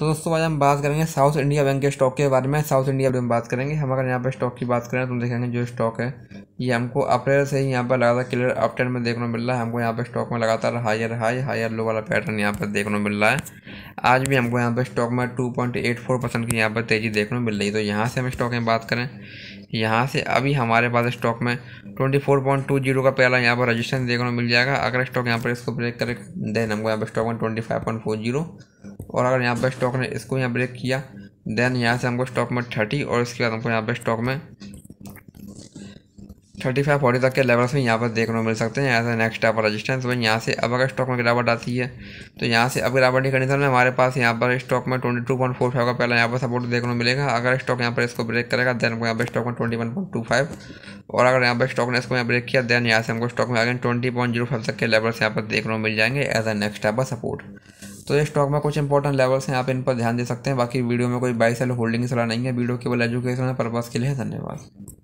तो दोस्तों आज हम बात करेंगे साउथ इंडिया बैंक के स्टॉक के बारे में साउथ इंडिया बैंक बात करेंगे हम अगर यहाँ पर स्टॉक की बात करें तो देखेंगे जो स्टॉक है ये हमको अप्रैल से ही यहाँ पर लगातार क्लियर अपटेड में देखने को मिल रहा है हमको यहाँ पर स्टॉक में लगातार हायर हाई हायर लो वाला पैटर्न यहाँ पर देखने को मिल रहा है आज भी हमको यहाँ पर स्टॉक में two point eight four percent की यहाँ पर तेज़ी देखने को मिल रही है तो यहाँ से हम स्टॉक में बात करें यहाँ से अभी हमारे पास स्टॉक में twenty four point two zero का पहला यहाँ पर रजिस्ट्रेशन देखने को मिल जाएगा अगर स्टॉक यहाँ पर इसको ब्रेक करें देन हमको यहाँ पर स्टॉक में twenty five point four zero और अगर यहाँ पर स्टॉक ने इसको यहाँ ब्रेक किया देन यहाँ से हमको स्टॉक में थर्टी और इसके बाद हमको यहाँ पर स्टॉक में थर्टी फाइव फोर्टी तक के लेवल्स में यहाँ पर देखने को मिल सकते हैं ऐसा नेक्स्ट आप रजिस्टेंस वही यहाँ से अब अगर स्टॉक में गिरावट आती है तो यहाँ से अब गिरावट की कंडीशन में हमारे पास यहाँ पर स्टॉक में twenty two point four five का पहला यहाँ पर सपोर्ट देखने को मिलेगा अगर स्टॉक यहाँ पर इसको ब्रेक करेगा देन को यहाँ पर स्टॉक में twenty one point two five और अगर यहाँ पर स्टॉक ने इसको यहाँ ब्रेक किया देन यहाँ से हमको स्टॉक में आगे ट्वेंटी पॉइंट जीरो फाइव तक के लेवल्स यहाँ पर देखने को मिल जाएंगे as a next type of support तो ये स्टॉक में कुछ इंपॉर्टेंट लेवल्स हैं आप इन पर ध्यान दे सकते हैं बाकी वीडियो में कोई बाई सेल होल्डिंग सलाह नहीं है वीडियो केवल एजुकेशन पर्पज़ के लिए धन्यवाद